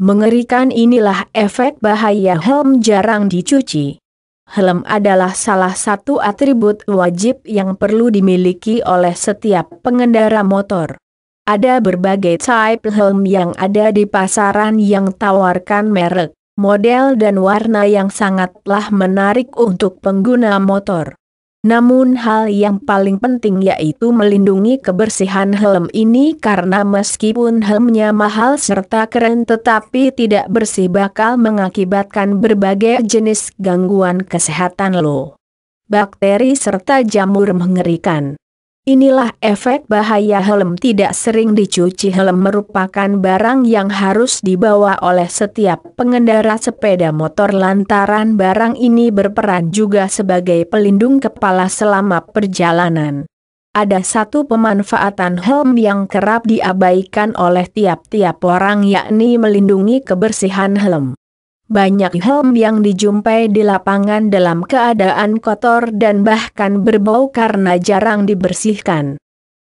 Mengerikan inilah efek bahaya helm jarang dicuci. Helm adalah salah satu atribut wajib yang perlu dimiliki oleh setiap pengendara motor. Ada berbagai type helm yang ada di pasaran yang tawarkan merek, model dan warna yang sangatlah menarik untuk pengguna motor. Namun hal yang paling penting yaitu melindungi kebersihan helm ini karena meskipun helmnya mahal serta keren tetapi tidak bersih bakal mengakibatkan berbagai jenis gangguan kesehatan lo. Bakteri serta jamur mengerikan. Inilah efek bahaya helm tidak sering dicuci helm merupakan barang yang harus dibawa oleh setiap pengendara sepeda motor lantaran barang ini berperan juga sebagai pelindung kepala selama perjalanan. Ada satu pemanfaatan helm yang kerap diabaikan oleh tiap-tiap orang yakni melindungi kebersihan helm. Banyak helm yang dijumpai di lapangan dalam keadaan kotor dan bahkan berbau karena jarang dibersihkan.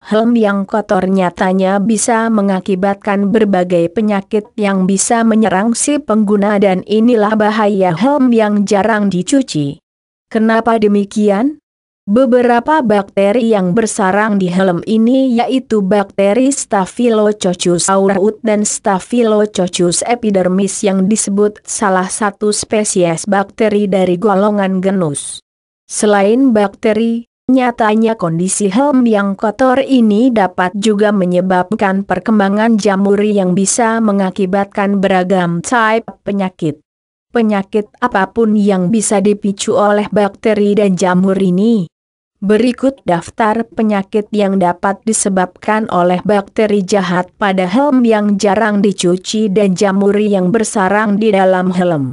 Helm yang kotor nyatanya bisa mengakibatkan berbagai penyakit yang bisa menyerang si pengguna dan inilah bahaya helm yang jarang dicuci. Kenapa demikian? Beberapa bakteri yang bersarang di helm ini yaitu bakteri Staphylococcus aureus dan Staphylococcus epidermis yang disebut salah satu spesies bakteri dari golongan genus. Selain bakteri, nyatanya kondisi helm yang kotor ini dapat juga menyebabkan perkembangan jamur yang bisa mengakibatkan beragam type penyakit penyakit apapun yang bisa dipicu oleh bakteri dan jamur ini. Berikut daftar penyakit yang dapat disebabkan oleh bakteri jahat pada helm yang jarang dicuci dan jamur yang bersarang di dalam helm.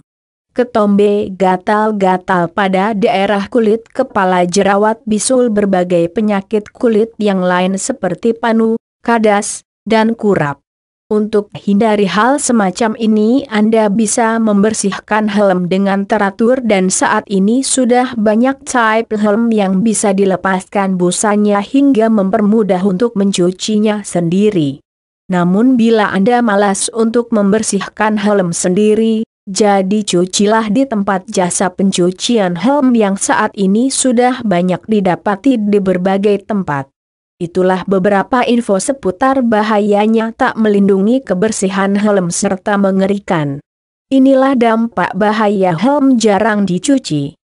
Ketombe gatal-gatal pada daerah kulit kepala jerawat bisul berbagai penyakit kulit yang lain seperti panu, kadas, dan kurap. Untuk hindari hal semacam ini Anda bisa membersihkan helm dengan teratur dan saat ini sudah banyak type helm yang bisa dilepaskan busanya hingga mempermudah untuk mencucinya sendiri. Namun bila Anda malas untuk membersihkan helm sendiri, jadi cucilah di tempat jasa pencucian helm yang saat ini sudah banyak didapati di berbagai tempat. Itulah beberapa info seputar bahayanya tak melindungi kebersihan helm serta mengerikan. Inilah dampak bahaya helm jarang dicuci.